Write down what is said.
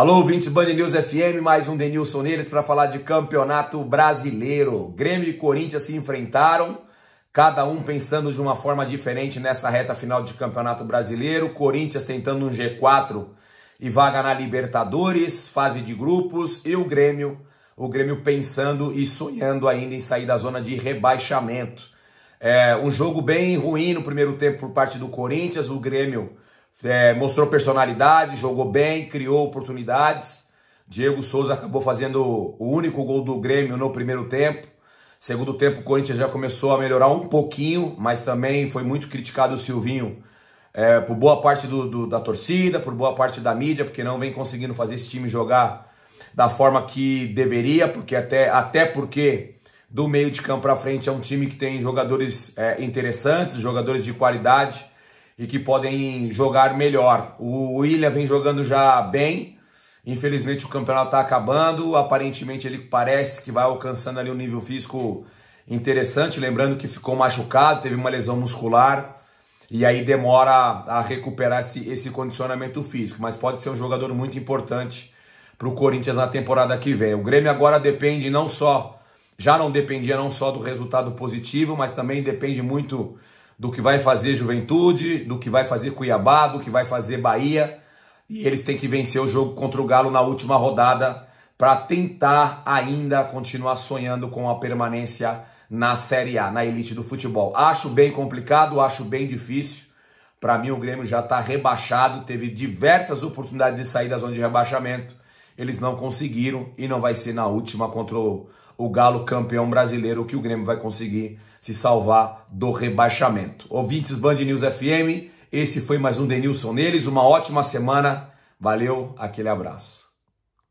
Alô, ouvintes Band News FM, mais um Denilson Neles para falar de campeonato brasileiro. Grêmio e Corinthians se enfrentaram, cada um pensando de uma forma diferente nessa reta final de campeonato brasileiro. Corinthians tentando um G4 e vaga na Libertadores, fase de grupos, e o Grêmio, o Grêmio pensando e sonhando ainda em sair da zona de rebaixamento. É um jogo bem ruim no primeiro tempo por parte do Corinthians, o Grêmio é, mostrou personalidade, jogou bem, criou oportunidades. Diego Souza acabou fazendo o único gol do Grêmio no primeiro tempo. Segundo tempo, o Corinthians já começou a melhorar um pouquinho, mas também foi muito criticado o Silvinho é, por boa parte do, do, da torcida, por boa parte da mídia, porque não vem conseguindo fazer esse time jogar da forma que deveria, porque até, até porque do meio de campo para frente é um time que tem jogadores é, interessantes, jogadores de qualidade e que podem jogar melhor. O William vem jogando já bem. Infelizmente o campeonato está acabando. Aparentemente ele parece que vai alcançando ali um nível físico interessante. Lembrando que ficou machucado, teve uma lesão muscular. E aí demora a recuperar esse, esse condicionamento físico. Mas pode ser um jogador muito importante para o Corinthians na temporada que vem. O Grêmio agora depende não só. Já não dependia não só do resultado positivo, mas também depende muito do que vai fazer Juventude, do que vai fazer Cuiabá, do que vai fazer Bahia. E eles têm que vencer o jogo contra o Galo na última rodada para tentar ainda continuar sonhando com a permanência na Série A, na elite do futebol. Acho bem complicado, acho bem difícil. Para mim, o Grêmio já está rebaixado, teve diversas oportunidades de sair da zona de rebaixamento eles não conseguiram e não vai ser na última contra o, o Galo campeão brasileiro que o Grêmio vai conseguir se salvar do rebaixamento. Ouvintes Band News FM, esse foi mais um Denilson Neles, uma ótima semana, valeu, aquele abraço.